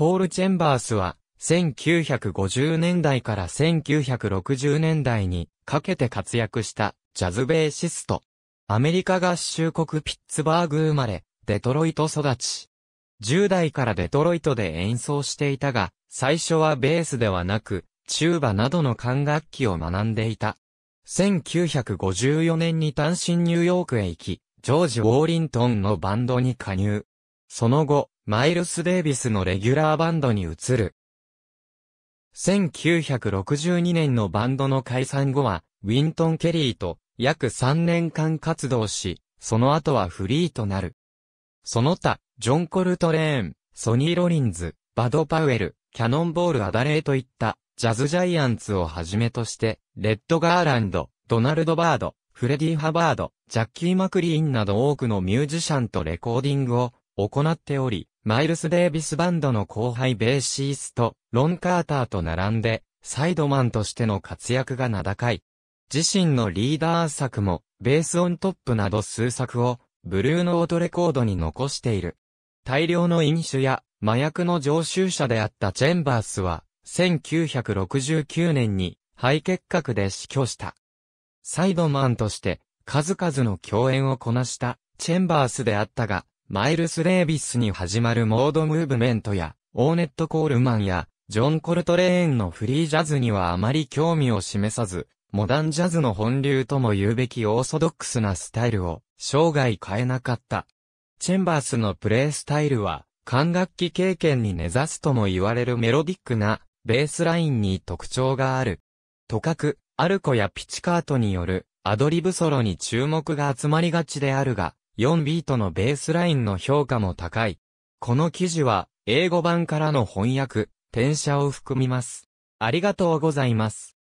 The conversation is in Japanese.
ポール・チェンバースは、1950年代から1960年代にかけて活躍したジャズベーシスト。アメリカ合衆国ピッツバーグ生まれ、デトロイト育ち。10代からデトロイトで演奏していたが、最初はベースではなく、チューバなどの管楽器を学んでいた。1954年に単身ニューヨークへ行き、ジョージ・ウォーリントンのバンドに加入。その後、マイルス・デイビスのレギュラーバンドに移る。1962年のバンドの解散後は、ウィントン・ケリーと約3年間活動し、その後はフリーとなる。その他、ジョン・コルトレーン、ソニー・ロリンズ、バド・パウエル、キャノンボール・アダレーといった、ジャズ・ジャイアンツをはじめとして、レッド・ガーランド、ドナルド・バード、フレディ・ハバード、ジャッキー・マクリーンなど多くのミュージシャンとレコーディングを行っており、マイルス・デービスバンドの後輩ベーシースト、ロン・カーターと並んで、サイドマンとしての活躍が名高い。自身のリーダー作も、ベースオントップなど数作を、ブルーノートレコードに残している。大量の飲酒や麻薬の常習者であったチェンバースは、1969年に肺結核で死去した。サイドマンとして数々の共演をこなしたチェンバースであったが、マイルス・デービスに始まるモードムーブメントや、オーネット・コールマンや、ジョン・コルトレーンのフリージャズにはあまり興味を示さず、モダンジャズの本流とも言うべきオーソドックスなスタイルを生涯変えなかった。チェンバースのプレイスタイルは、管楽器経験に根ざすとも言われるメロディックなベースラインに特徴がある。とかく、アルコやピチカートによるアドリブソロに注目が集まりがちであるが、4ビートのベースラインの評価も高い。この記事は、英語版からの翻訳、転写を含みます。ありがとうございます。